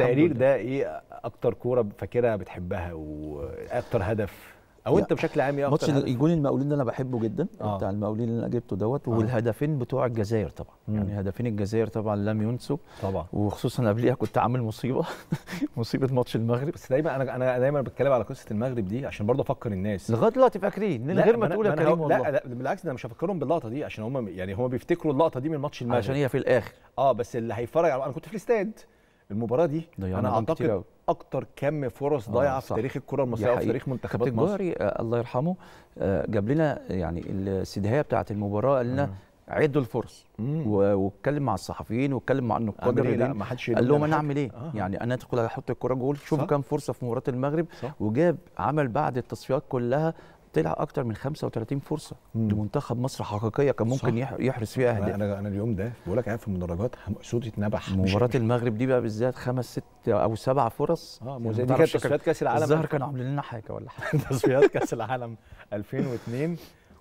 التقرير ده ايه اكتر كوره فاكرها بتحبها واكتر هدف او انت بشكل عام ايه اكتر ماتش الجون المقاولين اللي انا بحبه جدا آه. بتاع المقاولين اللي انا جبته دوت آه. والهدفين بتوع الجزائر طبعا مم. يعني هدفين الجزائر طبعا لم ينسوا طبعا وخصوصا قبليها كنت عامل مصيبه مصيبه ماتش المغرب بس دايما انا انا دايما بتكلم على قصه المغرب دي عشان برضه افكر الناس لغايه دلوقتي فاكرين من غير ما تقول يا كريم لا, لا بالعكس انا مش هفكرهم باللقطه دي عشان هم يعني هم بيفتكروا اللقطه دي من ماتش المغرب عشان هي في الاخر اه بس اللي هيتفرج انا كنت في الاستاد المباراه دي انا اعتقد اكتر كم فرص آه، ضايعه في تاريخ الكره المصريه وفي تاريخ منتخبات مصر الجوهري آه، الله يرحمه آه، جاب لنا يعني الاستدهايه بتاعه المباراه قال لنا عدوا الفرص واتكلم مع الصحفيين واتكلم مع النقاد قال لهم يعني انا اعمل ايه آه. يعني انا ادخل احط الكره جول شوف كام فرصه في مباراه المغرب صح. وجاب عمل بعد التصفيات كلها طلع اكتر من 35 فرصه مم. لمنتخب مصر حقيقيه كان ممكن صح. يحرز فيها اهداف انا انا اليوم ده بقول لك قاعد في المدرجات صوتي اتنبح مباراه المغرب دي بقى بالذات خمس ست او سبع فرص اه يعني دي كانت تصفيات كاس العالم الظاهر كانوا عاملين لنا حاجه ولا حاجه تصفيات كاس العالم 2002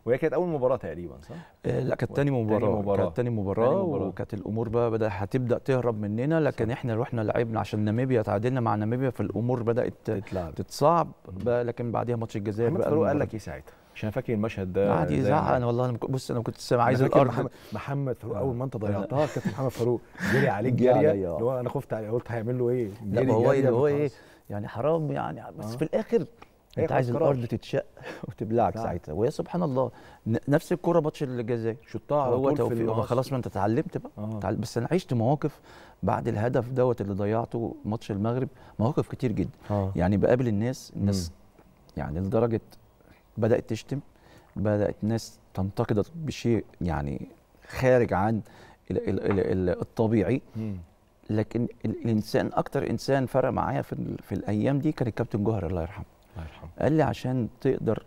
وهي كانت اول مباراه تقريبا صح؟ آه، لا كانت تاني مباراه, مباراة. كانت تاني مباراه وكانت الامور بقى بدا هتبدا تهرب مننا لكن صح. احنا رحنا لعبنا عشان ناميبيا تعادلنا مع ناميبيا فالامور بدات تتلعب. تتصعب بقى لكن بعديها ماتش الجزائر بقى فاروق قال لك ايه ساعتها؟ عشان فاكر المشهد ده قعد يزعق انا والله انا بص انا كنت سامع عايز الارض محمد, محمد فاروق آه. اول ما انت ضيعتها كابتن محمد فاروق جري عليك جري اللي هو انا خفت عليه قلت هيعمل له ايه؟ لا إيه، هو ايه هو ايه يعني حرام يعني بس آه. في الاخر إيه، انت عايز الارض تتشق وتبلعك نعم. ساعتها وهي سبحان الله نفس الكره ماتش الجزاء شطها هو توفيق خلاص ما انت اتعلمت بقى آه. بس انا عشت مواقف بعد الهدف دوت اللي ضيعته ماتش المغرب مواقف كتير جدا آه. يعني بقابل الناس الناس م. يعني لدرجه بدات تشتم بدات ناس تنتقدك بشيء يعني خارج عن الـ الـ الـ الطبيعي م. لكن الانسان اكتر انسان فرق معايا في, في الايام دي كان الكابتن جوهر الله يرحمه قال لي عشان تقدر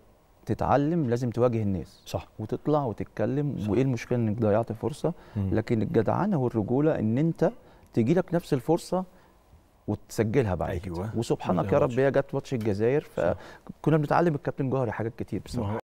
تتعلم لازم تواجه الناس صح وتطلع وتتكلم صح. وايه المشكله انك ضيعت فرصه مم. لكن الجدعانه والرجوله ان انت تجي لك نفس الفرصه وتسجلها بعد أيوة. وسبحانك يا رب هي جت ماتش الجزائر فكنا بنتعلم الكابتن جوهري حاجات كتير بصراحه